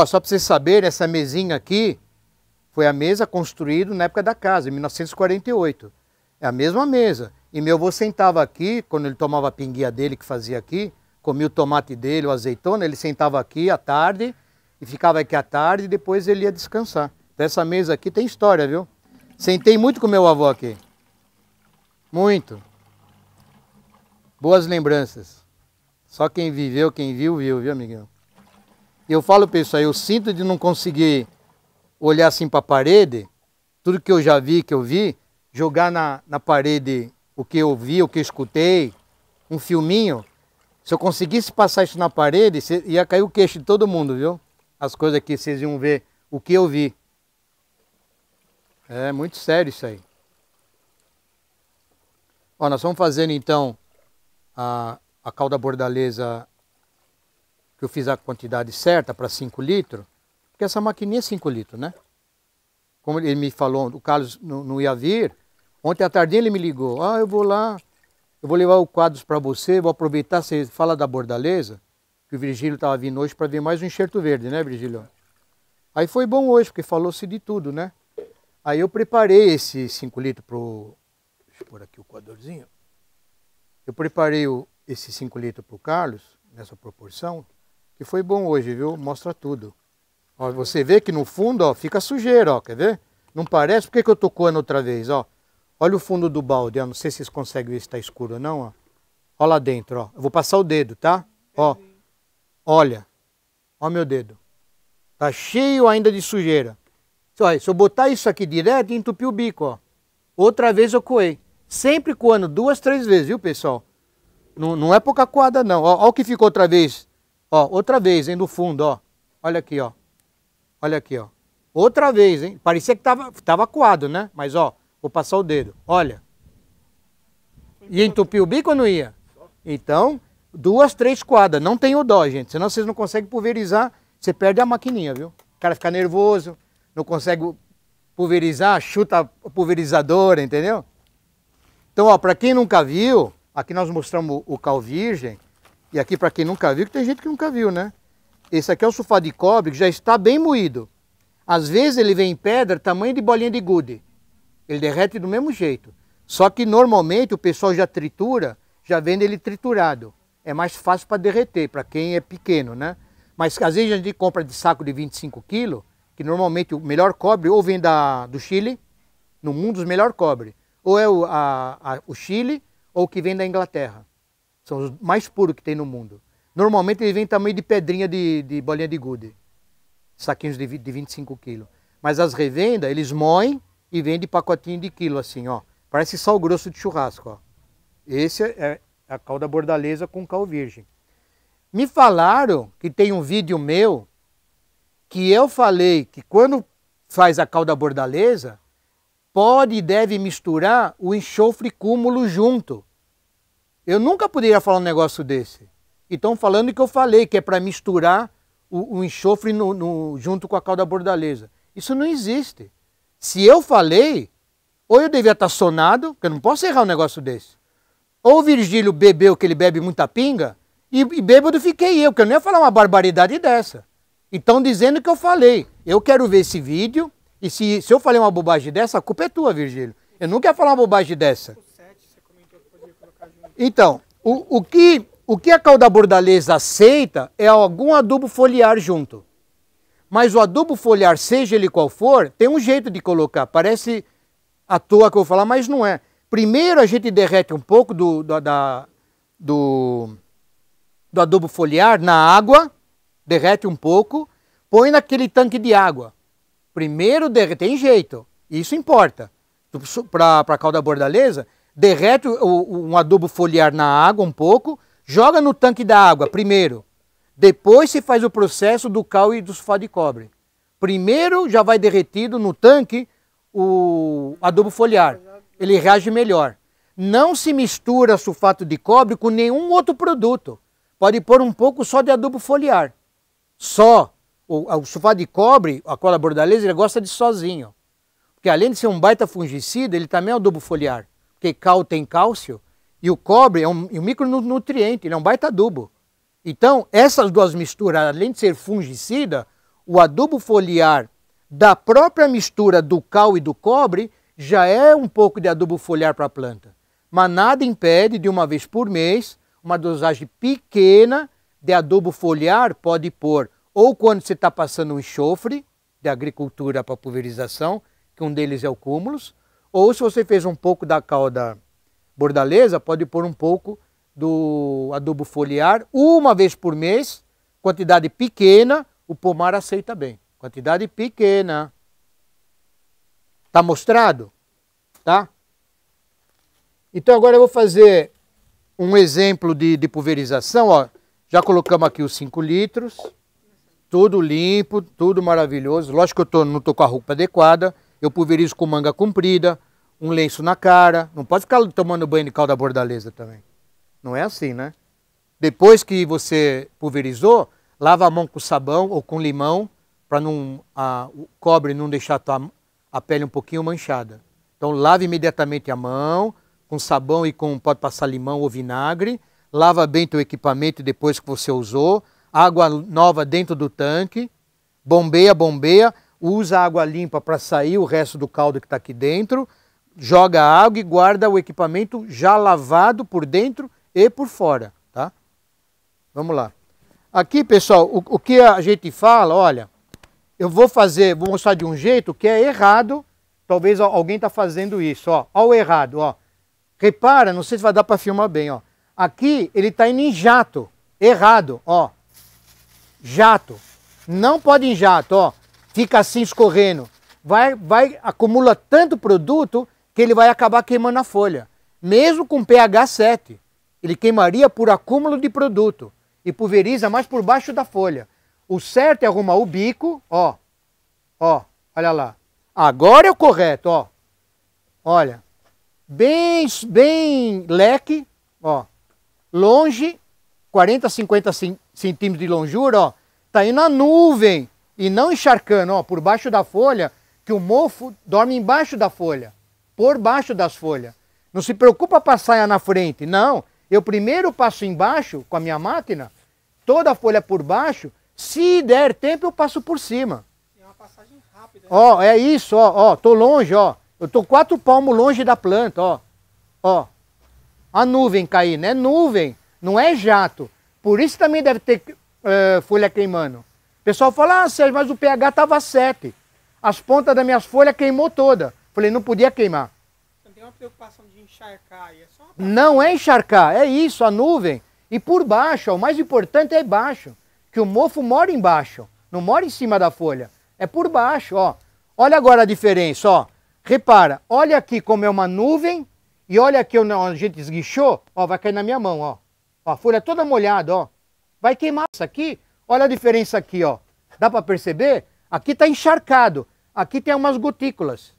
Ó, só para vocês saberem, essa mesinha aqui foi a mesa construída na época da casa, em 1948. É a mesma mesa. E meu avô sentava aqui, quando ele tomava a pinguinha dele que fazia aqui, comia o tomate dele, o azeitona, ele sentava aqui à tarde e ficava aqui à tarde e depois ele ia descansar. Então essa mesa aqui tem história, viu? Sentei muito com meu avô aqui. Muito. Boas lembranças. Só quem viveu, quem viu, viu, viu, amiguinho. Eu falo pessoal, eu sinto de não conseguir olhar assim para a parede, tudo que eu já vi, que eu vi, jogar na, na parede o que eu vi, o que eu escutei, um filminho. Se eu conseguisse passar isso na parede, ia cair o queixo de todo mundo, viu? As coisas que vocês iam ver, o que eu vi. É muito sério isso aí. Ó, nós vamos fazendo então a, a cauda bordaleza que eu fiz a quantidade certa para 5 litros, porque essa maquininha é 5 litros, né? Como ele me falou, o Carlos não, não ia vir, ontem à tarde ele me ligou, ah, eu vou lá, eu vou levar o quadros para você, vou aproveitar, você fala da bordaleza, que o Virgílio estava vindo hoje para ver mais um enxerto verde, né, Virgílio? Aí foi bom hoje, porque falou-se de tudo, né? Aí eu preparei esse 5 litros o... Deixa eu pôr aqui o quadorzinho. Eu preparei o, esse 5 litros para o Carlos, nessa proporção, e foi bom hoje, viu? Mostra tudo. Ó, você vê que no fundo, ó, fica sujeira, ó, quer ver? Não parece? Por que, que eu tô coando outra vez, ó? Olha o fundo do balde, ó. Não sei se vocês conseguem ver se tá escuro ou não, ó. Ó lá dentro, ó. Eu vou passar o dedo, tá? Ó. Olha. Ó meu dedo. Tá cheio ainda de sujeira. Olha, se eu botar isso aqui direto, entupiu o bico, ó. Outra vez eu coei. Sempre coando duas, três vezes, viu, pessoal? Não, não é pouca coada, não. olha ó o que ficou outra vez Ó, outra vez, hein, do fundo, ó. Olha aqui, ó. Olha aqui, ó. Outra vez, hein? Parecia que tava, tava coado, né? Mas, ó, vou passar o dedo. Olha. e entupiu o bico ou não ia? Então, duas, três coadas. Não tem o dó, gente. Senão vocês não conseguem pulverizar. Você perde a maquininha, viu? O cara fica nervoso, não consegue pulverizar, chuta a pulverizadora, entendeu? Então, ó, para quem nunca viu, aqui nós mostramos o cal virgem. E aqui, para quem nunca viu, que tem gente que nunca viu, né? Esse aqui é o sulfato de cobre, que já está bem moído. Às vezes ele vem em pedra, tamanho de bolinha de gude. Ele derrete do mesmo jeito. Só que normalmente o pessoal já tritura, já vende ele triturado. É mais fácil para derreter, para quem é pequeno, né? Mas às vezes a gente compra de saco de 25 quilos, que normalmente o melhor cobre ou vem da, do Chile, no mundo os melhor cobre. Ou é o, a, a, o Chile, ou que vem da Inglaterra. São os mais puros que tem no mundo. Normalmente ele vem tamanho de pedrinha de, de bolinha de gude. Saquinhos de, de 25 quilos. Mas as revendas, eles moem e vendem pacotinho de quilo, assim, ó. Parece sal grosso de churrasco, ó. Esse é a calda bordaleza com cal virgem. Me falaram que tem um vídeo meu que eu falei que quando faz a calda bordaleza, pode e deve misturar o enxofre cúmulo junto. Eu nunca poderia falar um negócio desse. E estão falando que eu falei, que é para misturar o, o enxofre no, no, junto com a calda bordaleza. Isso não existe. Se eu falei, ou eu devia estar tá sonado, porque eu não posso errar um negócio desse. Ou o Virgílio bebeu, que ele bebe muita pinga, e, e bêbado fiquei eu, porque eu não ia falar uma barbaridade dessa. Então dizendo que eu falei. Eu quero ver esse vídeo, e se, se eu falei uma bobagem dessa, a culpa é tua, Virgílio. Eu nunca ia falar uma bobagem dessa. Então, o, o, que, o que a cauda bordaleza aceita é algum adubo foliar junto. Mas o adubo foliar, seja ele qual for, tem um jeito de colocar. Parece à toa que eu vou falar, mas não é. Primeiro a gente derrete um pouco do, do, da, do, do adubo foliar na água, derrete um pouco, põe naquele tanque de água. Primeiro derrete, tem jeito, isso importa. Para a cauda bordaleza, derrete o, o, um adubo foliar na água um pouco, joga no tanque da água primeiro. Depois se faz o processo do cal e do sulfato de cobre. Primeiro já vai derretido no tanque o adubo foliar. Ele reage melhor. Não se mistura sulfato de cobre com nenhum outro produto. Pode pôr um pouco só de adubo foliar. Só. O, o sulfato de cobre, a cola bordaleza, ele gosta de sozinho. Porque além de ser um baita fungicida, ele também é adubo foliar que cal tem cálcio, e o cobre é um, um micronutriente, ele é um baita adubo. Então, essas duas misturas, além de ser fungicida, o adubo foliar da própria mistura do cal e do cobre já é um pouco de adubo foliar para a planta. Mas nada impede de uma vez por mês, uma dosagem pequena de adubo foliar pode pôr ou quando você está passando um enxofre de agricultura para pulverização, que um deles é o cúmulos, ou se você fez um pouco da calda bordaleza, pode pôr um pouco do adubo foliar uma vez por mês, quantidade pequena, o pomar aceita bem. Quantidade pequena. Tá mostrado? Tá? Então agora eu vou fazer um exemplo de, de pulverização, ó. Já colocamos aqui os 5 litros, tudo limpo, tudo maravilhoso. Lógico que eu tô, não estou com a roupa adequada, eu pulverizo com manga comprida, um lenço na cara. Não pode ficar tomando banho de calda bordaleza também. Não é assim, né? Depois que você pulverizou, lava a mão com sabão ou com limão, para não a, o cobre não deixar a, tua, a pele um pouquinho manchada. Então lave imediatamente a mão com sabão e com pode passar limão ou vinagre. Lava bem teu equipamento depois que você usou. Água nova dentro do tanque. Bombeia, bombeia usa água limpa para sair o resto do caldo que está aqui dentro, joga a água e guarda o equipamento já lavado por dentro e por fora, tá? Vamos lá. Aqui, pessoal, o, o que a gente fala, olha, eu vou fazer, vou mostrar de um jeito que é errado, talvez alguém está fazendo isso, ó, ao errado, ó. Repara, não sei se vai dar para filmar bem, ó. Aqui ele está indo em jato, errado, ó. Jato. Não pode em jato, ó fica assim escorrendo. Vai, vai, acumula tanto produto que ele vai acabar queimando a folha. Mesmo com pH 7, ele queimaria por acúmulo de produto e pulveriza mais por baixo da folha. O certo é arrumar o bico, ó, ó, olha lá. Agora é o correto, ó. Olha, bem, bem leque, ó, longe, 40, 50 centímetros de longura, ó, tá indo na nuvem e não encharcando, ó, por baixo da folha, que o mofo dorme embaixo da folha, por baixo das folhas. Não se preocupa passar na frente, não. Eu primeiro passo embaixo com a minha máquina, toda a folha por baixo, se der tempo eu passo por cima. É uma passagem rápida. Né? Ó, é isso, ó, ó, tô longe, ó. Eu tô quatro palmos longe da planta, ó. Ó. A nuvem caindo, é nuvem, não é jato. Por isso também deve ter uh, folha queimando pessoal fala, ah, Sérgio, mas o pH estava 7. As pontas das minhas folhas queimou toda. Falei, não podia queimar. Não tem uma preocupação de encharcar aí. É só Não é encharcar, é isso, a nuvem. E por baixo, ó, o mais importante é baixo. Que o mofo mora embaixo, não mora em cima da folha. É por baixo, ó. Olha agora a diferença, ó. Repara, olha aqui como é uma nuvem e olha aqui onde a gente esguichou, ó, vai cair na minha mão, ó. ó a folha toda molhada, ó. Vai queimar isso aqui, Olha a diferença aqui, ó. Dá para perceber? Aqui está encharcado. Aqui tem umas gotículas.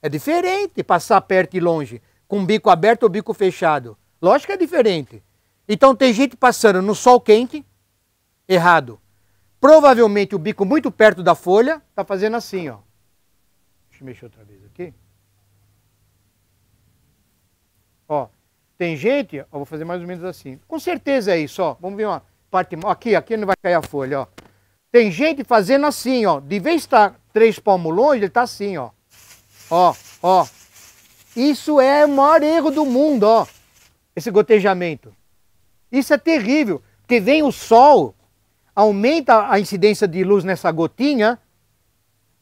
É diferente passar perto e longe, com o bico aberto ou bico fechado. Lógico que é diferente. Então tem gente passando no sol quente, errado. Provavelmente o bico muito perto da folha, está fazendo assim, ó. Deixa eu mexer outra vez aqui. Ó, tem gente, ó, vou fazer mais ou menos assim. Com certeza é isso, ó. Vamos ver ó parte. Aqui, aqui não vai cair a folha, ó. Tem gente fazendo assim, ó. De vez estar tá três palmos longe, ele está assim, ó. Ó, ó. Isso é o maior erro do mundo, ó. Esse gotejamento. Isso é terrível, porque vem o sol, aumenta a incidência de luz nessa gotinha,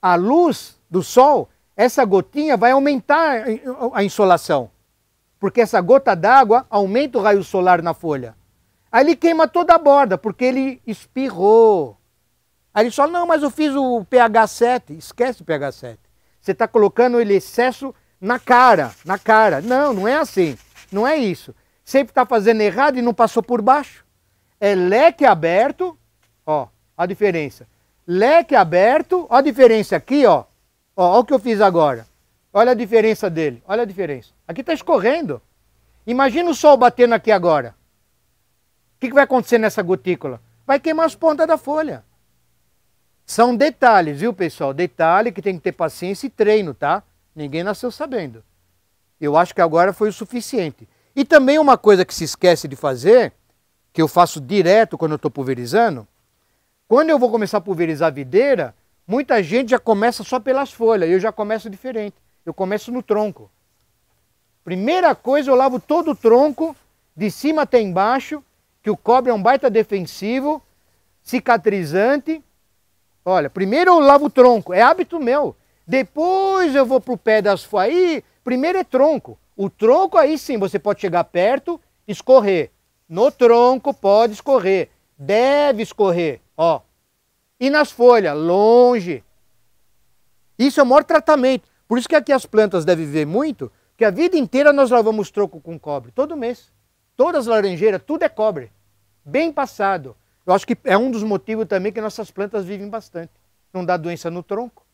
a luz do sol, essa gotinha vai aumentar a insolação. Porque essa gota d'água aumenta o raio solar na folha. Aí ele queima toda a borda, porque ele espirrou. Aí ele fala, não, mas eu fiz o pH 7. Esquece o pH 7. Você está colocando ele excesso na cara, na cara. Não, não é assim. Não é isso. Sempre está fazendo errado e não passou por baixo. É leque aberto, ó, a diferença. Leque aberto, ó a diferença aqui, ó. Ó, ó o que eu fiz agora. Olha a diferença dele, olha a diferença. Aqui está escorrendo. Imagina o sol batendo aqui agora que, que vai acontecer nessa gotícula? Vai queimar as pontas da folha. São detalhes, viu, pessoal? Detalhe que tem que ter paciência e treino, tá? Ninguém nasceu sabendo. Eu acho que agora foi o suficiente. E também uma coisa que se esquece de fazer, que eu faço direto quando eu estou pulverizando, quando eu vou começar a pulverizar a videira, muita gente já começa só pelas folhas, eu já começo diferente. Eu começo no tronco. Primeira coisa, eu lavo todo o tronco, de cima até embaixo, que o cobre é um baita defensivo, cicatrizante. Olha, primeiro eu lavo o tronco, é hábito meu. Depois eu vou para o pé das folhas. Aí, primeiro é tronco. O tronco aí sim, você pode chegar perto, escorrer. No tronco pode escorrer, deve escorrer, ó. E nas folhas, longe. Isso é o maior tratamento. Por isso que aqui as plantas devem viver muito, porque a vida inteira nós lavamos tronco com cobre, todo mês todas as laranjeiras, tudo é cobre, bem passado. Eu acho que é um dos motivos também que nossas plantas vivem bastante. Não dá doença no tronco.